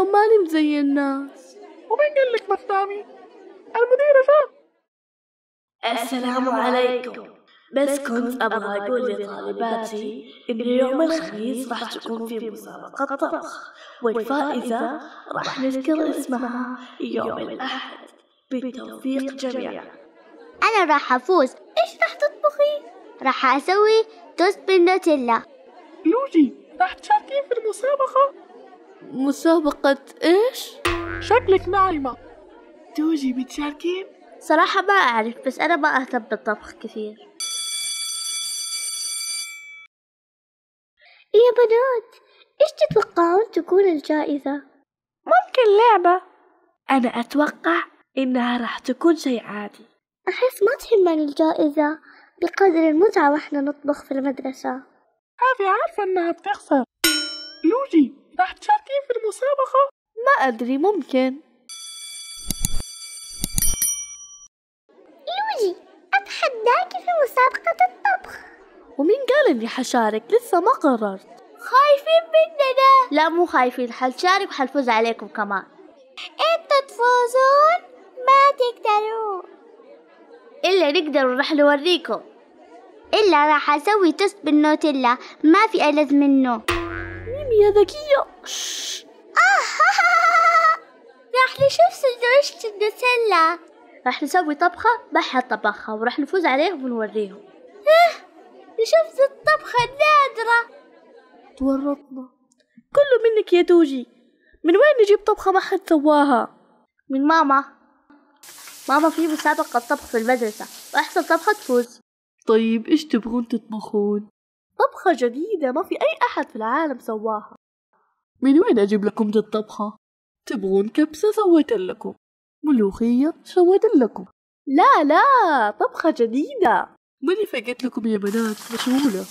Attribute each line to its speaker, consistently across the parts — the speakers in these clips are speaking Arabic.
Speaker 1: اليوم ماني زي الناس ومين قال لك مسامي؟ المديرة فاهم
Speaker 2: السلام عليكم
Speaker 1: بس كنت أبغى أقول لطالباتي إن يوم الخميس راح تكون في مسابقة طبخ والفائزة راح نذكر اسمها يوم الأحد بالتوفيق جميعا أنا راح أفوز إيش راح تطبخي؟ راح أسوي توست بالنوتيلا لوجي راح تشاركين في المسابقة؟ مسابقة إيش؟ شكلك نايمة توجي بتشاركين؟ صراحة ما أعرف بس أنا ما أهتم بالطبخ كثير يا بنات إيش تتوقعون تكون الجائزة؟ ممكن لعبة أنا أتوقع إنها راح تكون شيء عادي أحس ما تهمني الجائزة بقدر المتعة وإحنا نطبخ في المدرسة هذه عارفة إنها بتخسر لوجي راح تشاركين في المسابقة؟ ما أدري ممكن لوجي أتحداك في مسابقة الطبخ ومين قال إني حشارك؟ لسه ما قررت خايفين مننا لا مو خايفين حنشارك وحنفوز عليكم كمان انتوا تفوزون ما تقدروا إلا نقدر ونروح نوريكم إلا راح أسوي تست بالنوتيلا ما في ألذ منه يا ذكية آه. راح نشوف سندويشة النوتيلا راح نسوي طبخة ما حد طبخها وراح نفوز عليهم ونوريهم آه. نشوف الطبخة النادرة تورطنا كله منك يا توجي من وين نجيب طبخة ما حد سواها من ماما ماما في مسابقة طبخ في المدرسة وأحسن طبخة تفوز طيب إيش تبغون تطبخون طبخة جديدة ما في أي أحد في العالم سواها من وين أجيب لكم ذي الطبخة؟ تبغون كبسة سويت لكم ملوخية سويت لكم لا لا طبخة جديدة ماني فقت لكم يا بنات مشغولة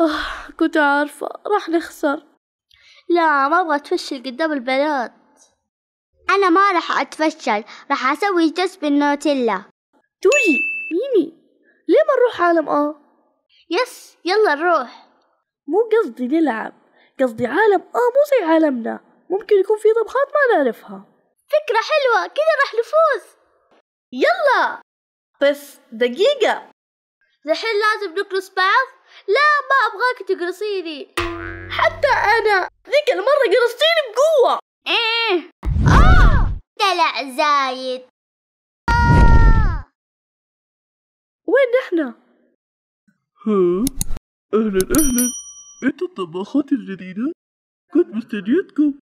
Speaker 1: آه كنت عارفة راح نخسر لا ما أبغى أتفشل قدام البنات أنا ما راح أتفشل راح أسوي جس بالنوتيلا توجي ميمي ليه ما نروح عالم آه يس يلا نروح مو قصدي نلعب قصدي عالم آه مو زي عالمنا ممكن يكون في طبخات ما نعرفها فكرة حلوة كذا راح نفوز يلا بس دقيقة الحين لازم نقرص بعض لا ما أبغاك تقرصيني حتى أنا ذيك المرة قرصتيني بقوة إيه آه دلع زايد آه. وين نحن؟ ها أهلا أهلا انتوا الطباخات الجديدة؟ كنت مستنيتكم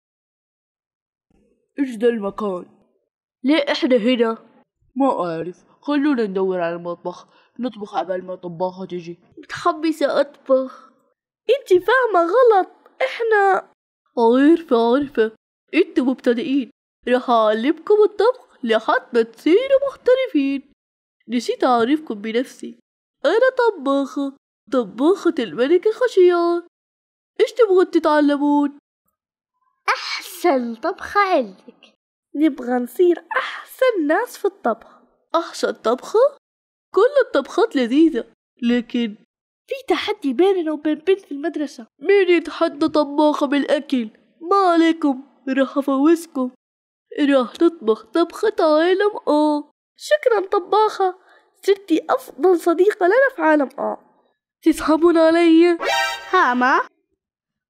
Speaker 1: ايش ذا المكان؟ ليه احنا هنا؟ ما أعرف خلونا ندور على المطبخ نطبخ عبال ما الطباخة تجي متحمسة أطبخ انتي فاهمة غلط احنا عارفة عارفة انتوا مبتدئين راح أعلمكم الطبخ لحد ما تصيروا محترفين نسيت أعرفكم بنفسي أنا طباخة طباخة الملكة خشيار إيش تبغوا تتعلمون؟ أحسن طبخة عندك نبغى نصير أحسن ناس في الطبخ أحسن طبخة؟ كل الطبخات لذيذة لكن في تحدي بيننا وبين بنت في المدرسة مين يتحدى طباخة بالأكل؟ ما عليكم راح أفوزكم راح نطبخ طبخة عالم آه شكرا طباخة صرتي أفضل صديقة لنا في عالم آه تسحبون علي؟ هاما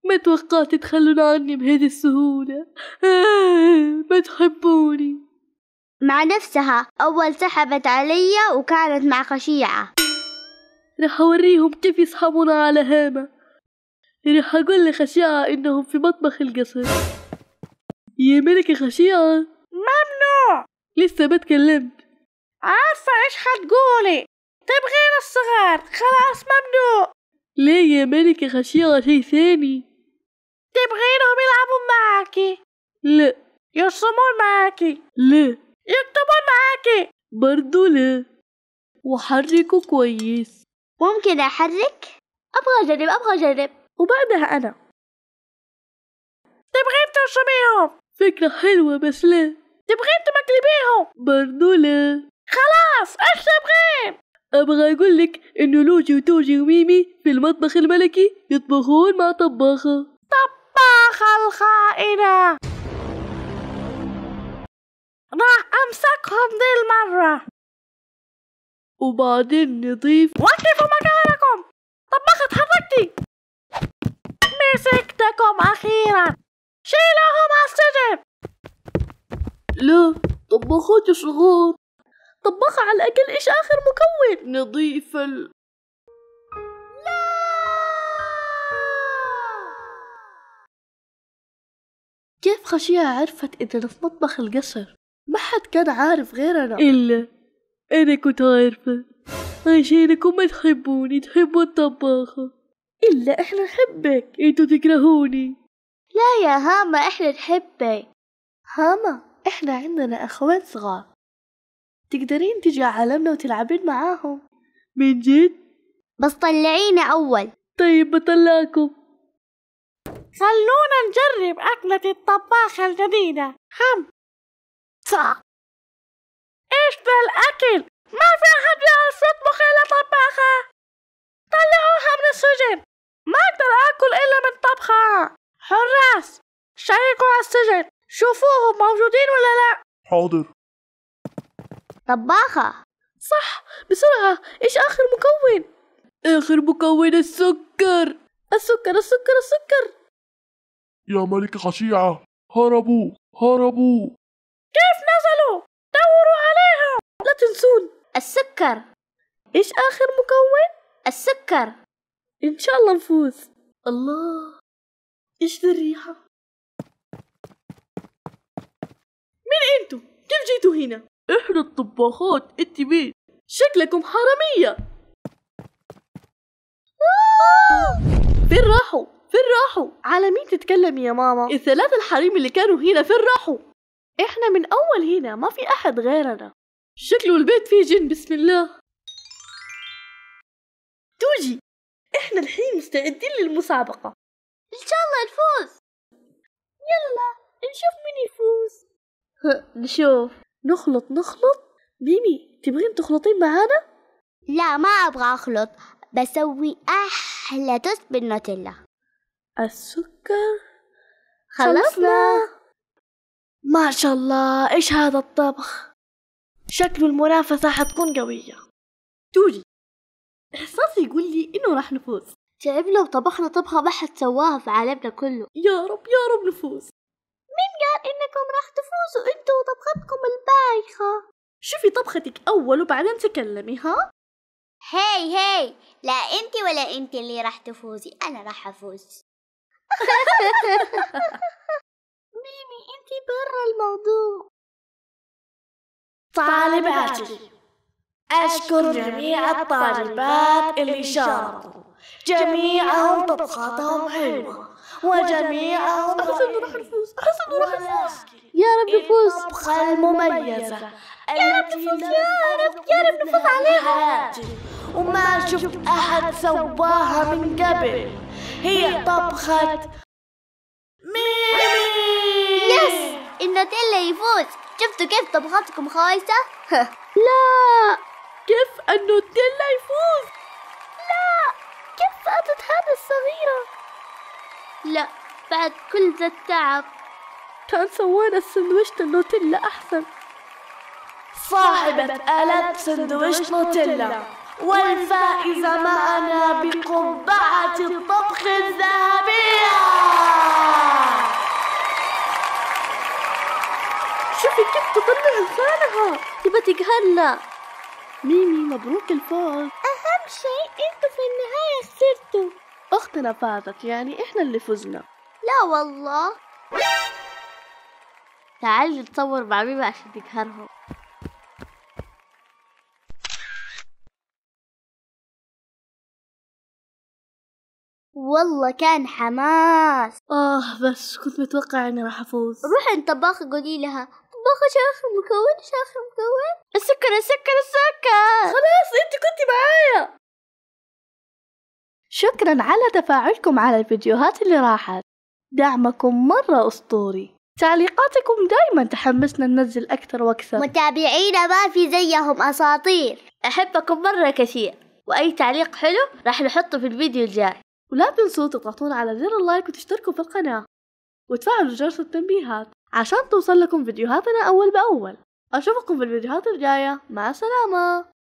Speaker 1: ما توقعت تخلون عني بهذه السهولة آه ما تحبوني مع نفسها أول سحبت علي وكانت مع خشيعة رح أوريهم كيف يسحبون على هامة رح أقول لخشيعة إنهم في مطبخ القصر يا ملكة خشيعة ممنوع لسه ما تكلمت عارفة إيش حتقولي طيب غير الصغار خلاص ممنوع ليه يا ملكة خشيرة شي ثاني طيب غيرهم يلعبون معاكي لا يرسمون معاكي لا يكتبون معاكي برضو لا وحركوا كويس ممكن أحرك؟ أبغى أجرب أبغى أجرب وبعدها أنا تبغين طيب ترسميهم فكرة حلوة بس لا تبغين طيب تمكلبيهم برضو لا خلاص ايش تبغين ابغى اقول لك انه لوجي وتوجي وميمي في المطبخ الملكي يطبخون مع طباخه طباخه الخائنه راح امسكهم ذي المره وبعدين نضيف وقفوا مكانكم طباخه تحركتي مسكتكم اخيرا شيلوهم على السجن لا طباخات صغار طبخة على الأقل إيش آخر مكون نضيف ال... لا كيف خشية عرفت إننا في مطبخ القصر ما حد كان عارف غيرنا إلا أنا كنت عارفة عشانكم ما تحبوني تحبوا الطباخة إلا إحنا نحبك إنتوا تكرهوني لا يا هاما إحنا نحبك هاما إحنا عندنا أخوات صغار تقدرين تجي عالمنا وتلعبين معاهم من جد؟ بس طلعينا أول طيب بطلعكم خلونا نجرب أكلة الطباخة الجديدة هم صح إيش ذا الأكل؟ ما في أحد يعرف يطبخ إلا طباخة طلعوها من السجن ما أقدر آكل إلا من طبخة حراس شيكوا على السجن شوفوهم موجودين ولا لا حاضر طباخة صح بسرعة إيش آخر مكون؟ آخر مكون السكر السكر السكر السكر يا ملكة خشيعة هربوا هربوا كيف نزلوا؟ دوروا عليها لا تنسون السكر إيش آخر مكون؟ السكر إن شاء الله نفوز الله إيش ذي الريحة؟ مين أنتو؟ كيف جيتوا هنا؟ احنا الطباخات انت مين شكلكم حرامية فين راحوا فين راحوا على مين تتكلمي يا ماما الثلاثة الحريم اللي كانوا هنا فين راحوا احنا من اول هنا ما في احد غيرنا شكله البيت فيه جن بسم الله توجي احنا الحين مستعدين للمسابقة ان شاء الله نفوز يلا نشوف مين يفوز نشوف نخلط نخلط ميمي تبغين تخلطين معانا لا ما أبغى أخلط بسوي أحلى توست بالنوتيلا السكر خلصنا. خلصنا ما شاء الله إيش هذا الطبخ شكل المنافسة حتكون قوية توجي إحساسي يقول لي إنه راح نفوز تعبنا وطبخنا طبخة ما حد سواها في عالمنا كله يا رب يا رب نفوز مين قال إنكم راح تفوزوا أنتوا وطبختكم البايخة؟ شوفي طبختك أول وبعدين تكلمي ها؟ هاي هاي لا أنت ولا أنت اللي راح تفوزي أنا راح أفوز ميمي أنت برا الموضوع طالباتي أشكر جميع الطالبات اللي شاركوا جميعهم طبخاتهم حلوة وجميع أحسن راح نفوز أحسن راح نفوز يا رب نفوز النبخة المميزة يا رب نفوز يا رب يا رب نفوز عليها وما شفت أحد سواها من قبل هي طبخة ميمي يس النوتيلا يفوز شفتوا كيف طبختكم خايسة؟ لا كيف النوتيلا يفوز؟ لا كيف فاتت هذه الصغيرة؟ لا بعد كل ذا التعب كان سوينا سندويشة نوتيلا أحسن صاحبة آلة سندويشة نوتيلا والفائزة معنا بقبعة الطبخ الذهبية شوفي كيف تطلع لسانها تبى تقهرنا ميمي مبروك الفوز أهم شيء أنتوا في النهاية خسرتوا أختنا فازت يعني إحنا اللي فزنا لا والله تعالي نتصور مع بيبا عشان نقهرهم والله كان حماس آه بس كنت متوقع إني راح أفوز روح أنت باخ قولي لها شو آخر مكون آخر مكون السكر السكر السكر خلاص أنت كنت معايا شكرا على تفاعلكم على الفيديوهات اللي راحت دعمكم مرة أسطوري تعليقاتكم دايما تحمسنا ننزل أكثر وأكثر متابعينا ما في زيهم أساطير أحبكم مرة كثير وأي تعليق حلو راح نحطه في الفيديو الجاي ولا تنسوا تضغطون على زر اللايك وتشتركوا في القناة وتفعلوا جرس التنبيهات عشان توصل لكم فيديوهاتنا أول بأول أشوفكم في الفيديوهات الجاية مع السلامة